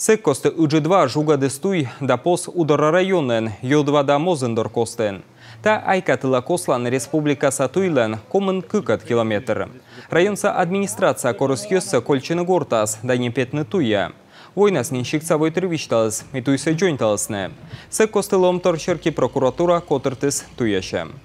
Сек уже два жуга дестуй да пос ударарайонен йодвада мозендор костен. Та айкатыла кослан республика сатуйлен комын кыкат километр. Районца администрация корысхёсса кольчыны гортас да непетны туя. с ниншикца войтырвичталыс, и туйса джойнталысны. Сек косты ломтор черки прокуратура котыртыс туяшем.